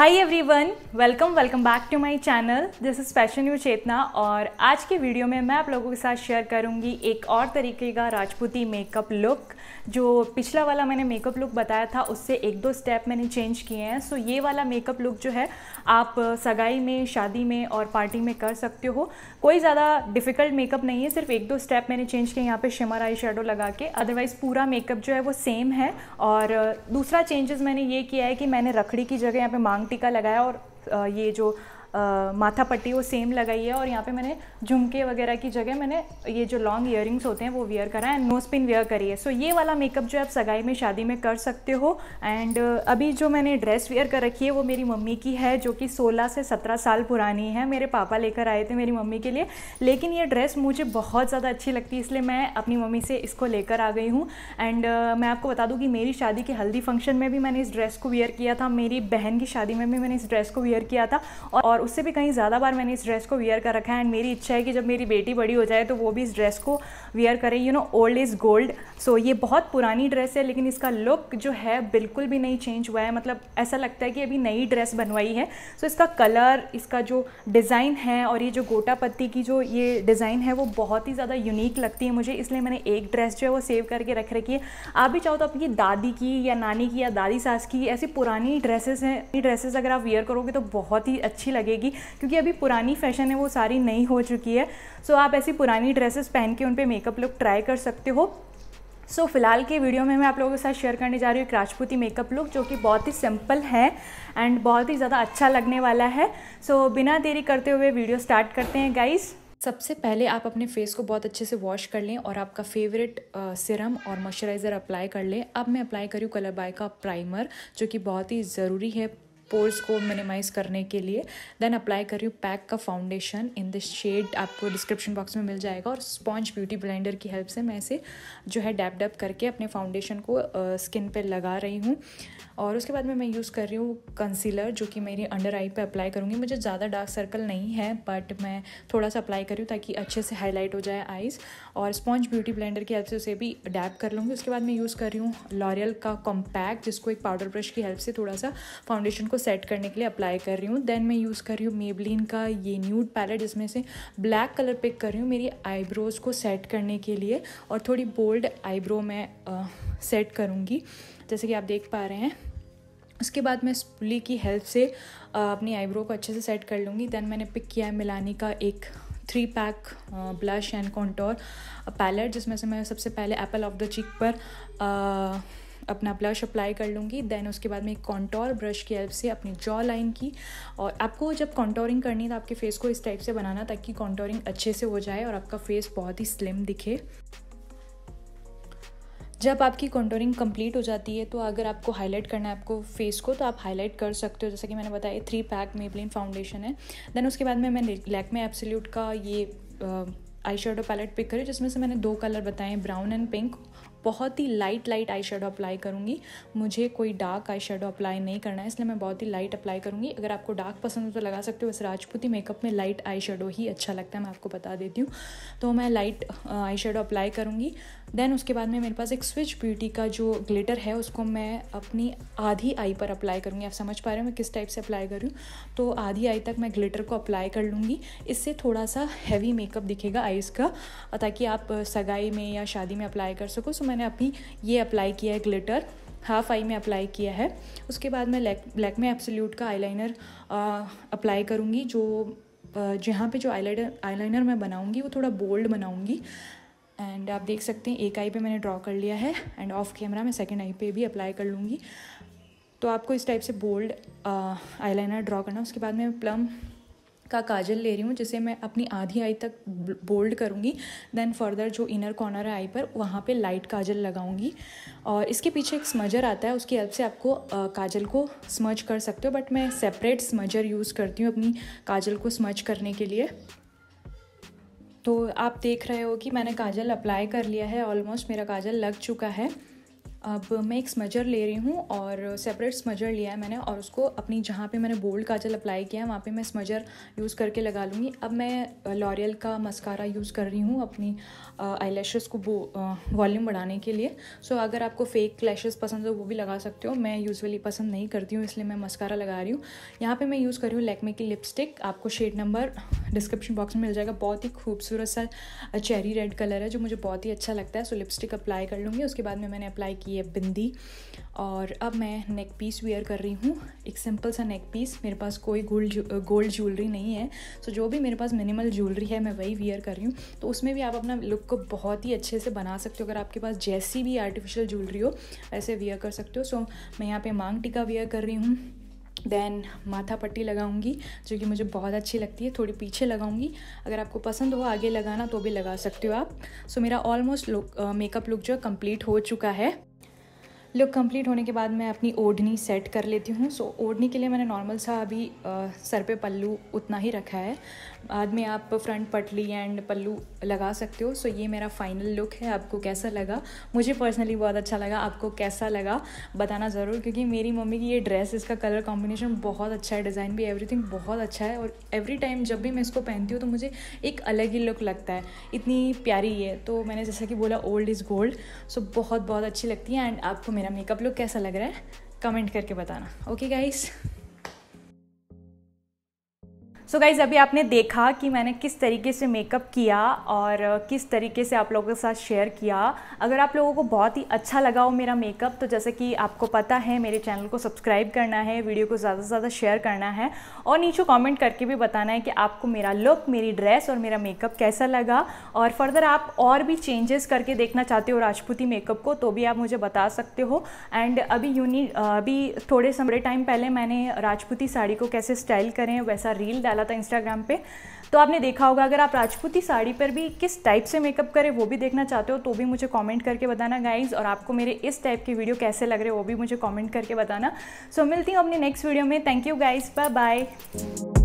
high everyone welcome welcome back to my channel this is fashion you Chetna और आज के video में मैं आप लोगों के साथ शेयर करूंगी एक और तरीके का राजपूती मेकअप लुक जो पिछला वाला मैंने मेकअप लुक बताया था उससे एक दो स्टेप मैंने चेंज किए हैं सो so, ये वाला मेकअप लुक जो है आप सगाई में शादी में और पार्टी में कर सकते हो कोई ज़्यादा डिफ़िकल्ट मेकअप नहीं है सिर्फ एक दो स्टेप मैंने चेंज किए यहाँ पर शिमर आई शेडो लगा के अदरवाइज़ पूरा मेकअप जो है वो सेम है और दूसरा चेंजेस मैंने ये किया है कि मैंने रखड़ी की जगह यहाँ पर मांग टीका लगाया और ये जो माथा पट्टी वो सेम लगाई है और यहाँ पे मैंने झुमके वगैरह की जगह मैंने ये जो लॉन्ग ईयर होते हैं वो वेयर करा है एंड नो स्पिन वेयर करी है सो so, ये वाला मेकअप जो आप सगाई में शादी में कर सकते हो एंड अभी जो मैंने ड्रेस वेयर कर रखी है वो मेरी मम्मी की है जो कि सोलह से सत्रह साल पुरानी है मेरे पापा लेकर आए थे मेरी मम्मी के लिए लेकिन ये ड्रेस मुझे बहुत ज़्यादा अच्छी लगती है इसलिए मैं अपनी मम्मी से इसको लेकर आ गई हूँ एंड मैं आपको बता दूँ कि मेरी शादी के हल्दी फंक्शन में भी मैंने इस ड्रेस को वेयर किया था मेरी बहन की शादी में भी मैंने इस ड्रेस को वेयर किया था और और उससे भी कहीं ज़्यादा बार मैंने इस ड्रेस को वियर कर रखा है एंड मेरी इच्छा है कि जब मेरी बेटी बड़ी हो जाए तो वो भी इस ड्रेस को वियर करें you know old is gold so ये बहुत पुरानी ड्रेस है लेकिन इसका लुक जो है बिल्कुल भी नहीं चेंज हुआ है मतलब ऐसा लगता है कि अभी नई ड्रेस बनवाई है सो so, इसका कलर इसका जो डिज़ाइन है और ये जो गोटा पत्ती की जो ये डिज़ाइन है वो बहुत ही ज़्यादा यूनिक लगती है मुझे इसलिए मैंने एक ड्रेस जो है वो सेव करके रख रखी है आप भी चाहो तो अपनी दादी की या नानी की या दादी सास की ऐसी पुरानी ड्रेसेस हैं ड्रेसेस अगर आप वियर करोगे तो बहुत ही अच्छी लगे लगेगी क्योंकि अभी पुरानी फैशन है वो सारी नई हो चुकी है सो आप ऐसी पुरानी ड्रेसेस पहन के उन पर मेकअप लुक ट्राई कर सकते हो सो so, फिलहाल के वीडियो में मैं आप लोगों के साथ शेयर करने जा रही हूँ एक राजपूती मेकअप लुक जो कि बहुत ही सिंपल है एंड बहुत ही ज़्यादा अच्छा लगने वाला है सो so, बिना देरी करते हुए वीडियो स्टार्ट करते हैं गाइज़ सबसे पहले आप अपने फेस को बहुत अच्छे से वॉश कर लें और आपका फेवरेट सिरम और मॉइस्चराइज़र अप्लाई कर लें अब मैं अप्लाई करी हूँ कलर बाय का प्राइमर जो कि बहुत ही ज़रूरी है पोर्स को मिनिमाइज़ करने के लिए देन अप्लाई कर रही हूँ पैक का फाउंडेशन इन द शेड आपको डिस्क्रिप्शन बॉक्स में मिल जाएगा और स्पॉन्ज ब्यूटी ब्लेंडर की हेल्प से मैं इसे जो है डैप डैप करके अपने फाउंडेशन को स्किन uh, पे लगा रही हूँ और उसके बाद में मैं यूज़ कर रही हूँ कंसीलर जो कि मेरी अंडर आई पे अप्लाई करूँगी मुझे ज़्यादा डार्क सर्कल नहीं है बट मैं थोड़ा सा अप्लाई कर रही हूँ ताकि अच्छे से हाईलाइट हो जाए आइज़ और स्पॉन्ज ब्यूटी ब्लेंडर की हेल्प से उसे भी डैप कर लूँगी उसके बाद मैं यूज़ कर रही हूँ लॉरियल का कॉम्पैक्ट जिसको एक पाउडर ब्रश की हेल्प से थोड़ा सा फाउंडेशन को सेट करने के लिए अप्लाई कर रही हूँ देन मैं यूज़ कर रही हूँ मेबलिन का ये न्यूड पैलेट जिसमें से ब्लैक कलर पिक कर रही हूँ मेरी आईब्रोज़ को सेट करने के लिए और थोड़ी बोल्ड आईब्रो मैं सेट करूँगी जैसे कि आप देख पा रहे हैं उसके बाद मैं स्पुली की हेल्प से अपनी आईब्रो को अच्छे से सेट कर लूँगी देन मैंने पिक किया है मिलानी का एक three pack blush and contour palette जिसमें से मैं सबसे पहले एप्पल ऑफ द चीक पर अपना ब्लश अप्लाई कर लूँगी देन उसके बाद में एक कॉन्टोर ब्रश की हेल्प से अपनी जॉ लाइन की और आपको जब कॉन्टोरिंग करनी है तो आपके फेस को इस टाइप से बनाना ताकि कॉन्टोरिंग अच्छे से हो जाए और आपका फेस बहुत ही स्लिम दिखे जब आपकी कॉन्टोरिंग कंप्लीट हो जाती है तो अगर आपको हाईलाइट करना है आपको फेस को तो आप हाईलाइट कर सकते हो जैसे कि मैंने बताया थ्री पैक मेबलिन फाउंडेशन है देन उसके बाद में मैं लैकमे एप्सल्यूट का ये आई शेडो पैलेट पिक करी जिसमें से मैंने दो कलर बताए ब्राउन एंड पिंक बहुत ही light light eye shadow apply करूँगी मुझे कोई डार्क आई शेडो अप्लाई नहीं करना है इसलिए मैं बहुत ही लाइट अप्लाई करूँगी अगर आपको डार्क पसंद हो तो लगा सकते हो वैसे राजपूती मेकअप में लाइट आई शेडो ही अच्छा लगता है मैं आपको बता देती हूँ तो मैं लाइट आई शेडो अप्लाई करूँगी देन उसके बाद में मेरे पास एक स्विच ब्यूटी का जो ग्लिटर है उसको मैं अपनी आधी आई पर अप्लाई करूँगी आप समझ पा रहे हो मैं किस टाइप से अप्लाई करूँ तो आधी आई तक मैं ग्लिटर को अप्लाई कर लूँगी इससे थोड़ा सा हैवी मेकअप दिखेगा आईज़ का ताकि आप सगाई में या शादी में अप्लाई कर सको सो मैंने अभी ये अप्लाई किया है ग्लिटर हाफ आई में अप्लाई किया है उसके बाद मैं ब्लैक में एप्सोल्यूट का आईलाइनर अप्लाई करूँगी जो जहाँ पे जो आईलाइनर लाइनर मैं बनाऊँगी वो थोड़ा बोल्ड बनाऊँगी एंड आप देख सकते हैं एक आई पे मैंने ड्रॉ कर लिया है एंड ऑफ कैमरा मैं सेकेंड आई पे भी अप्लाई कर लूँगी तो आपको इस टाइप से बोल्ड आई लाइनर ड्रॉ करना उसके बाद मैं प्लम का काजल ले रही हूँ जिसे मैं अपनी आधी आई तक बोल्ड करूँगी देन फर्दर जो इनर कॉर्नर है आई पर वहाँ पे लाइट काजल लगाऊँगी और इसके पीछे एक स्मजर आता है उसकी हेल्प से आपको काजल को स्मज कर सकते हो बट मैं सेपरेट स्मजर यूज़ करती हूँ अपनी काजल को स्मज करने के लिए तो आप देख रहे हो कि मैंने काजल अप्लाई कर लिया है ऑलमोस्ट मेरा काजल लग चुका है अब मैं एक स्मजर ले रही हूँ और सेपरेट स्मजर लिया है मैंने और उसको अपनी जहाँ पे मैंने बोल्ड काजल अप्लाई किया है वहाँ पे मैं स्मजर यूज़ करके लगा लूँगी अब मैं लॉरियल का मस्कारा यूज़ कर रही हूँ अपनी आई लैशेज़ को वॉल्यूम बढ़ाने के लिए सो अगर आपको फेक लैशेज़ पसंद हो वो भी लगा सकते हो मैं यूजअली पसंद नहीं करती हूँ इसलिए मैं मस्कारा लगा रही हूँ यहाँ पर मैं यूज़ कर रही हूँ लेकमे की लिपस्टिक आपको शेड नंबर डिस्क्रिप्शन बॉक्स में मिल जाएगा बहुत ही खूबसूरत सा चेरी रेड कलर है जो मुझे बहुत ही अच्छा लगता है सो लिपस्टिक अप्लाई कर लूँगी उसके बाद में मैंने अप्लाई की की है बिंदी और अब मैं नेक पीस वेयर कर रही हूँ एक सिंपल सा नेक पीस मेरे पास कोई गोल्ड गोल्ड ज्वेलरी नहीं है सो जो भी मेरे पास मिनिमल ज्वेलरी है मैं वही वेयर कर रही हूँ तो उसमें भी आप अपना लुक को बहुत ही अच्छे से बना सकते हो अगर आपके पास जैसी भी आर्टिफिशियल ज्वेलरी हो ऐसे वेयर कर सकते हो सो मैं यहाँ पर मांग टिका वेयर कर रही हूँ देन माथा पट्टी लगाऊंगी जो कि मुझे बहुत अच्छी लगती है थोड़ी पीछे लगाऊंगी अगर आपको पसंद हो आगे लगाना तो भी लगा सकते हो आप सो so, मेरा ऑलमोस्ट लुक मेकअप लुक जो है कंप्लीट हो चुका है लुक कंप्लीट होने के बाद मैं अपनी ओढ़नी सेट कर लेती हूँ सो ओढ़नी के लिए मैंने नॉर्मल सा अभी आ, सर पे पल्लू उतना ही रखा है बाद में आप फ्रंट पटली एंड पल्लू लगा सकते हो सो ये मेरा फाइनल लुक है आपको कैसा लगा मुझे पर्सनली बहुत अच्छा लगा आपको कैसा लगा बताना ज़रूर क्योंकि मेरी मम्मी की ये ड्रेस इसका कलर कॉम्बिनेशन बहुत अच्छा है डिज़ाइन भी एवरीथिंग बहुत अच्छा है और एवरी टाइम जब भी मैं इसको पहनती हूँ तो मुझे एक अलग ही लुक लगता है इतनी प्यारी है तो मैंने जैसा कि बोला ओल्ड इज़ गोल्ड सो बहुत बहुत अच्छी लगती है एंड आपको मेरा मेकअप लुक कैसा लग रहा है कमेंट करके बताना okay guys so so guys अभी आपने देखा कि मैंने किस तरीके से मेकअप किया और किस तरीके से आप लोगों के साथ शेयर किया अगर आप लोगों को बहुत ही अच्छा लगा हो मेरा मेकअप तो जैसे कि आपको पता है मेरे चैनल को सब्सक्राइब करना है वीडियो को ज़्यादा से ज़्यादा शेयर करना है और नीचे कॉमेंट करके भी बताना है कि आपको मेरा लुक मेरी ड्रेस और मेरा मेकअप कैसा लगा और फर्दर आप और भी चेंजेस करके देखना चाहते हो राजपूती मेकअप को तो भी आप मुझे बता सकते हो एंड अभी यूनि अभी थोड़े समय टाइम पहले मैंने राजपूती साड़ी को कैसे स्टाइल करें वैसा रील डाला डाला था इंस्टाग्राम पे तो आपने देखा होगा अगर आप राजपूती साड़ी पर भी किस टाइप से मेकअप करें वो भी देखना चाहते हो तो भी मुझे कमेंट करके बताना गाइज और आपको मेरे इस टाइप के वीडियो कैसे लग रहे वो भी मुझे कमेंट करके बताना सो so, मिलती हूँ अपने नेक्स्ट वीडियो में thank you guys bye bye